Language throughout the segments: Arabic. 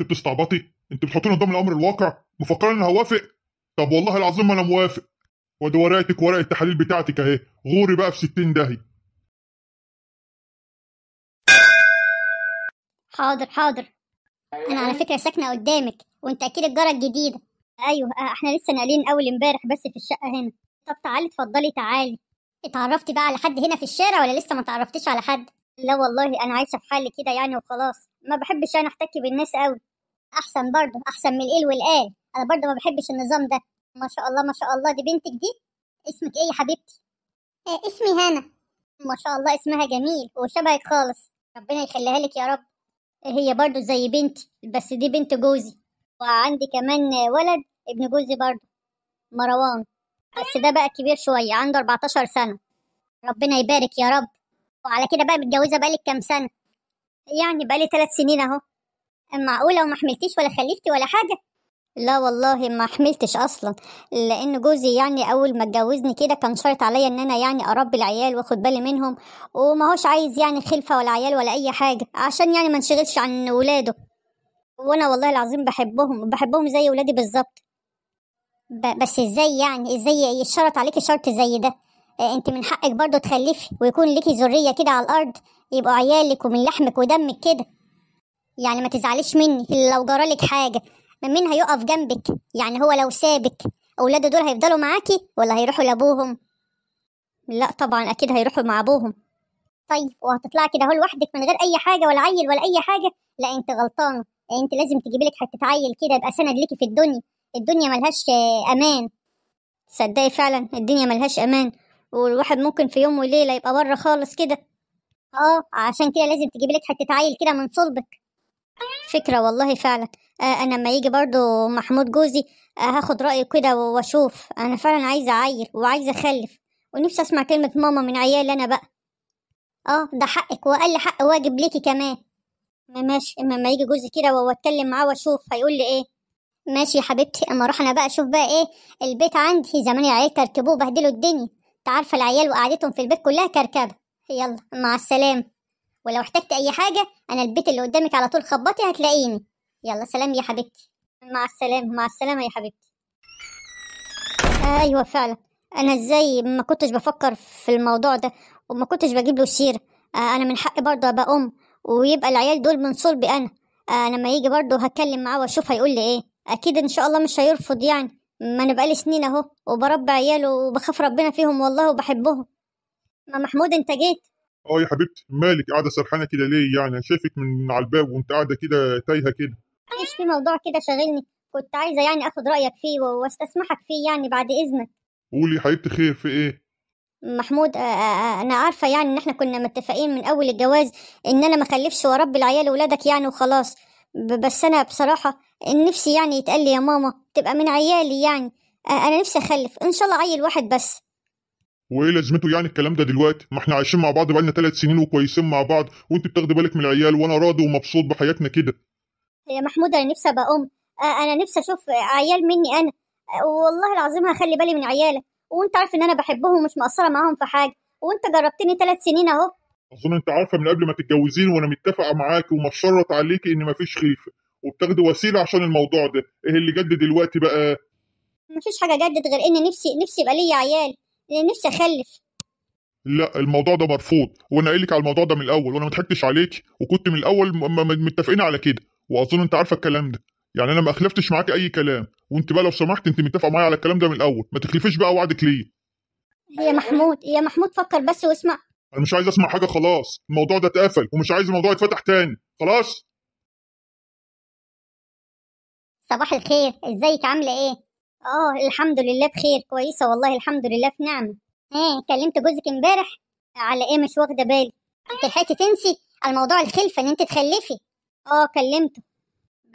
انت بتستعبطي انت بتحطيني قدام الامر الواقع مفكره ان هوافق طب والله العظيم ما انا موافق وادي ورقتك ورقه التحاليل بتاعتك اهي غوري بقى في 60 داهيه حاضر حاضر انا على فكره ساكنه قدامك وانت اكيد الجاره الجديده ايوه آه، احنا لسه ناقلين اول امبارح بس في الشقه هنا طب تعالي اتفضلي تعالي اتعرفتي بقى على حد هنا في الشارع ولا لسه ما تعرفتيش على حد لا والله انا عايشه في حالي كده يعني وخلاص ما بحبش انا احتك بالناس قوي احسن برضه احسن من الال والال انا برضه ما بحبش النظام ده ما شاء الله ما شاء الله دي بنتك دي اسمك ايه يا حبيبتي آه اسمي هنا ما شاء الله اسمها جميل وشبهك خالص ربنا يخليها لك يا رب هي برضه زي بنتي بس دي بنت جوزي وعندي كمان ولد ابن جوزي برضه مروان بس ده بقى كبير شويه عنده 14 سنه ربنا يبارك يا رب وعلى كده بقى متجوزه بقالك كام سنه يعني بقالي ثلاث سنين اهو معقولة وما حملتيش ولا خلفتي ولا حاجة لا والله ما حملتش اصلا لان جوزي يعني اول ما اتجوزني كده كان شرط عليا ان انا يعني اربي العيال واخد بالي منهم وما هوش عايز يعني خلفه ولا عيال ولا اي حاجه عشان يعني ما انشغلش عن ولاده وانا والله العظيم بحبهم بحبهم زي ولادي بالظبط بس ازاي يعني ازاي يشرط عليكي شرط زي ده انت من حقك برضه تخلفي ويكون ليكي ذريه كده على الارض يبقوا عيالك ومن لحمك ودمك كده يعني ما تزعليش مني لو جرالك حاجة من مين هيقف جنبك يعني هو لو سابك أولاده دول هيفضلوا معاكي ولا هيروحوا لأبوهم لا طبعا أكيد هيروحوا مع أبوهم طيب وهتطلعي كده اهو لوحدك من غير أي حاجة ولا عيل ولا أي حاجة لا أنت غلطانة يعني أنت لازم تجيبي لك حتة عيل كده يبقى سند ليكي في الدنيا الدنيا ملهاش أمان صدقي فعلا الدنيا ملهاش أمان والواحد ممكن في يوم وليلة يبقى بره خالص كده اه عشان كده لازم تجيبي لك حتة عيل كده من صلبك فكرة والله فعلا آه، أنا لما يجي برضو محمود جوزي آه، هاخد رأيه كده وأشوف أنا فعلا عايزة أعير وعايزة أخلف ونفسي أسمع كلمة ماما من عيالي أنا بقى اه ده حقك وأقل حق واجب ليكي كمان ماشي اما لما يجي جوزي كده واتكلم معاه واشوف هيقول لي ايه ماشي يا حبيبتي اما اروح انا بقى اشوف بقى ايه البيت عندي زمان العيال كركبوه وبهدلوا الدنيا انت عارفه العيال وقعدتهم في البيت كلها كركبه يلا مع السلامه ولو احتجت اي حاجه انا البيت اللي قدامك على طول خبطي هتلاقيني يلا سلام يا حبيبتي مع السلامه مع السلامه يا حبيبتي آه ايوه فعلا انا ازاي ما كنتش بفكر في الموضوع ده وما كنتش بجيب له سيره آه انا من حقي برضه ابقى ام ويبقى العيال دول من صلبي انا آه لما يجي برضه هتكلم معاه واشوف هيقول لي ايه اكيد ان شاء الله مش هيرفض يعني ما انا بقالي سنين اهو وبربي عياله وبخاف ربنا فيهم والله وبحبهم ما محمود انت جيت اه يا حبيبتي مالك قاعده سرحانه كده ليه يعني شايفك من على الباب وانت قاعده كده تايهه كده معلش في موضوع كده شاغلني كنت عايزه يعني اخد رايك فيه واستسمحك فيه يعني بعد اذنك قولي يا حبيبتي خير في ايه محمود انا عارفه يعني ان احنا كنا متفقين من اول الجواز ان انا ما اخلفش واربي العيال ولادك يعني وخلاص بس انا بصراحه نفسي يعني يتقال لي يا ماما تبقى من عيالي يعني انا نفسي اخلف ان شاء الله عيل واحد بس وايه لازمته يعني الكلام ده دلوقتي ما احنا عايشين مع بعض بقالنا ثلاث سنين وكويسين مع بعض وانت بتاخدي بالك من العيال وانا راضي ومبسوط بحياتنا كده يا محمود انا نفسي ابقى ام انا نفسي اشوف عيال مني انا والله العظيم هخلي بالي من عيالك وانت عارف ان انا بحبهم ومش مقصره معاهم في حاجه وانت جربتني ثلاث سنين اهو اظن انت عارفه من قبل ما تتجوزين وانا متفقه معاكي ومشرط عليكي ان مفيش خلفه وبتاخدي وسيله عشان الموضوع ده ايه اللي جد دلوقتي بقى مفيش حاجه جدد غير ان نفسي نفسي يبقى ليا عيالي. نفسي اخلف لا الموضوع ده مرفوض وانا قايل لك على الموضوع ده من الاول وانا ما ضحكتش عليك وكنت من الاول متفقين على كده واظن انت عارفه الكلام ده يعني انا ما اخلفتش معاكي اي كلام وانت بقى لو سمحت انت متفقه معايا على الكلام ده من الاول ما تخلفيش بقى وعدك ليه يا محمود يا محمود فكر بس واسمع انا مش عايز اسمع حاجه خلاص الموضوع ده اتقفل ومش عايز الموضوع يتفتح تاني خلاص صباح الخير ازيك عامله ايه اه الحمد لله بخير كويسه والله الحمد لله في نعمه ايه كلمت جوزك امبارح على ايه مش واخده بالي انت لحقتي تنسي الموضوع الخلفه ان انت تخلفي اه كلمته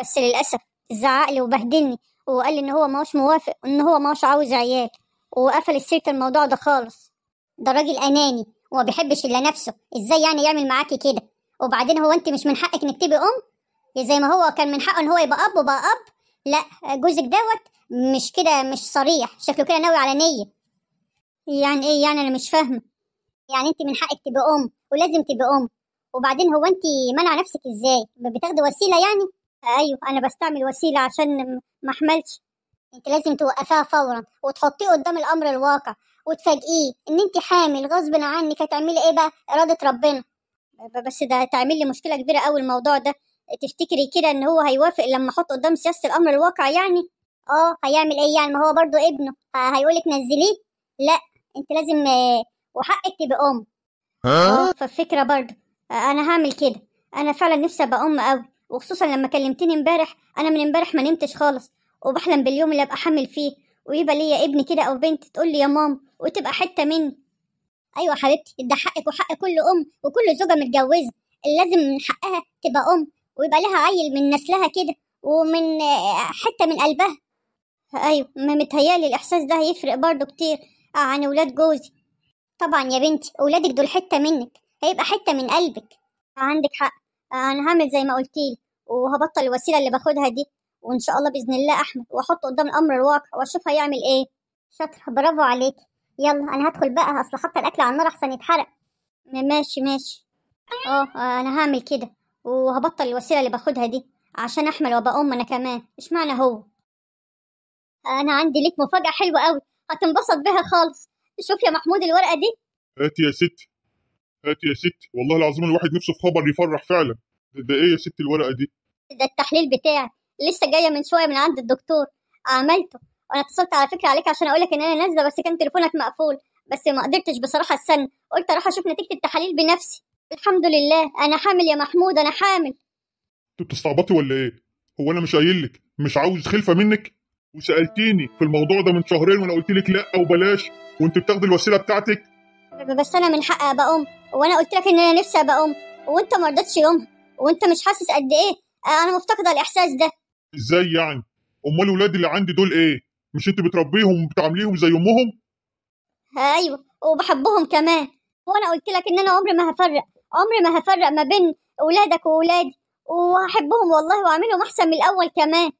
بس للاسف زعق لي وبهدلني وقال لي ان هو ماهوش موافق وان هو ماهوش عاوز عيال وقفل السيره الموضوع ده خالص ده راجل اناني وما بيحبش الا نفسه ازاي يعني يعمل معاكي كده وبعدين هو انت مش من حقك انك تبقي ام زي ما هو كان من حقه ان هو يبقى اب وبقى اب لا جوزك دوت مش كده مش صريح شكله كده ناوي على نية يعني ايه يعني انا مش فاهمة يعني انت من حقك تبقى ام ولازم تبقى ام وبعدين هو انت منع نفسك ازاي بتاخدي وسيلة يعني ايوه انا بستعمل وسيلة عشان ما احملش انت لازم توقفيها فورا وتحطيه قدام الامر الواقع وتفاجئيه ان انت حامل غصب عنك هتعملي ايه بقى اراده ربنا بس ده هتعمل لي مشكله كبيره قوي الموضوع ده تفتكري كده ان هو هيوافق لما احط قدام سياسه الامر الواقع يعني اه هيعمل ايه يعني ما هو برضو ابنه هيقولك نزليه لا انت لازم آه، وحقك تبقى ام ها آه، فالفكره برضو آه، انا هعمل كده انا فعلا نفسي ابقى ام قوي وخصوصا لما كلمتني امبارح انا من امبارح ما نمتش خالص وبحلم باليوم اللي ابقى حامل فيه ويبقى ليا ابن كده او بنت تقول لي يا مام وتبقى حته مني ايوه حبيبتي ده حقك وحق كل ام وكل زوجه متجوزه اللي لازم من حقها تبقى ام ويبقى لها عيل من نسلها كده ومن حته من قلبها ايوه ما متهيألي الاحساس ده هيفرق برضه كتير آه، عن ولاد جوزي طبعا يا بنتي ولادك دول حته منك هيبقى حته من قلبك آه، عندك حق آه، انا هعمل زي ما قلتيلي وهبطل الوسيله اللي باخدها دي وان شاء الله باذن الله احمد واحطه قدام الامر الواقع واشوف هيعمل ايه شاطره برافو عليك يلا انا هدخل بقى اصل حتى الاكل على النار احسن يتحرق ماشي ماشي اه انا هعمل كده وهبطل الوسيله اللي باخدها دي عشان احمل وابقى ام انا كمان إشمعنى معنى هو انا عندي ليك مفاجاه حلوه قوي هتنبسط بها خالص شوف يا محمود الورقه دي هاتي يا ستي هاتي يا ستي والله العظيم الواحد نفسه في خبر يفرح فعلا ده, ده ايه يا ستي الورقه دي ده التحليل بتاعي لسه جايه من شويه من عند الدكتور عملته وانا اتصلت على فكره عليك عشان اقول لك ان انا نازله بس كان تليفونك مقفول بس ما قدرتش بصراحه استنى قلت اروح اشوف نتيجه التحاليل بنفسي الحمد لله انا حامل يا محمود انا حامل انت بتستعبطي ولا ايه هو انا مش قايل لك مش عاوز خلفه منك وسالتيني في الموضوع ده من شهرين وانا قلت لك لا وبلاش وانت بتاخدي الوسيله بتاعتك بس انا من حقي ابقى ام وانا قلت لك ان انا نفسي ابقى ام وانت ما رضيتش يومها وانت مش حاسس قد ايه آه، انا مفتقده الاحساس ده ازاي يعني امال الولاد اللي عندي دول ايه مش انت بتربيهم وبتعامليهم زي امهم آه، ايوه وبحبهم كمان وانا قلت لك ان انا عمري ما هفرق عمري ما هفرق ما بين اولادك واولادي وهحبهم والله واعملهم احسن من الاول كمان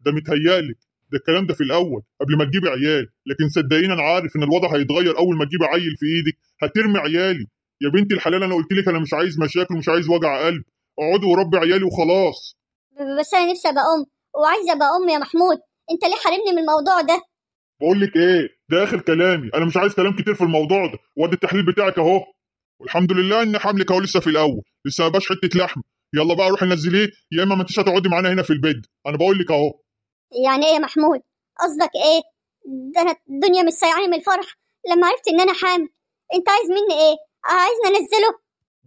ده متهيألك ده الكلام ده في الاول قبل ما تجيبي عيال لكن صدقيني انا عارف ان الوضع هيتغير اول ما تجيبي عيل في ايدك هترمي عيالي يا بنت الحلال انا قلت لك انا مش عايز مشاكل ومش عايز وجع قلب اقعدي وربي عيالي وخلاص بس انا نفسي ابقى ام وعايزه ابقى ام يا محمود انت ليه حارمني من الموضوع ده بقول لك ايه ده اخر كلامي انا مش عايز كلام كتير في الموضوع ده وادي التحليل بتاعك اهو والحمد لله ان حملك اهو لسه في الاول لسه ما حته لحم يلا بقى روحي نزليه يا اما ما انتش هتقعدي معانا هنا في البيت انا بقول لك اهو يعني ايه يا محمود قصدك ايه ده انا الدنيا مش سايعاني من الفرح لما عرفت ان انا حامل انت عايز مني ايه عايزني انزله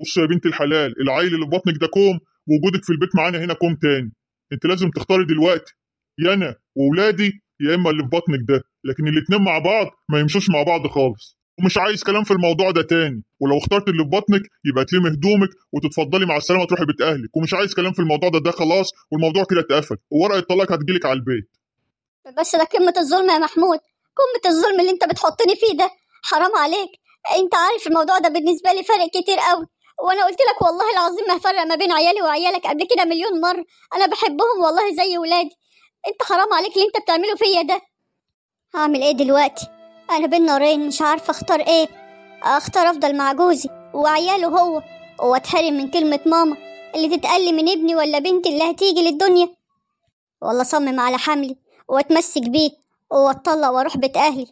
بصي يا بنت الحلال العيل اللي في بطنك ده كوم وجودك في البيت معانا هنا كوم تاني انت لازم تختاري دلوقتي يا انا واولادي يا اما اللي في بطنك ده لكن الاتنين مع بعض ما يمشوش مع بعض خالص ومش عايز كلام في الموضوع ده تاني ولو اخترت اللي في بطنك يبقى تلمي هدومك وتتفضلي مع السلامه تروحي بيت اهلك ومش عايز كلام في الموضوع ده ده خلاص والموضوع كده اتقفل وورقه الطلاق هتجيلك على البيت بس ده قمه الظلم يا محمود قمه الظلم اللي انت بتحطني فيه ده حرام عليك انت عارف الموضوع ده بالنسبه لي فرق كتير قوي وانا قلت لك والله العظيم ما فرق ما بين عيالي وعيالك قبل كده مليون مره انا بحبهم والله زي ولادي انت حرام عليك اللي انت بتعمله فيا ده هعمل ايه دلوقتي أنا بين نارين مش عارفة أختار إيه أختار أفضل مع جوزي وعياله هو وأتحرم من كلمة ماما اللي تتقلي من ابني ولا بنتي اللي هتيجي للدنيا ولا أصمم على حملي وأتمسك بيه وأتطلق وأروح بيت أهلي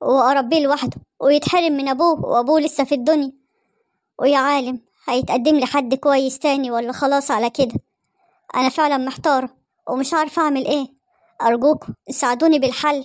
وأربيه لوحده ويتحرم من أبوه وأبوه لسه في الدنيا ويا عالم هيتقدم لي حد كويس تاني ولا خلاص على كده أنا فعلا محتارة ومش عارفة أعمل إيه أرجوكم ساعدوني بالحل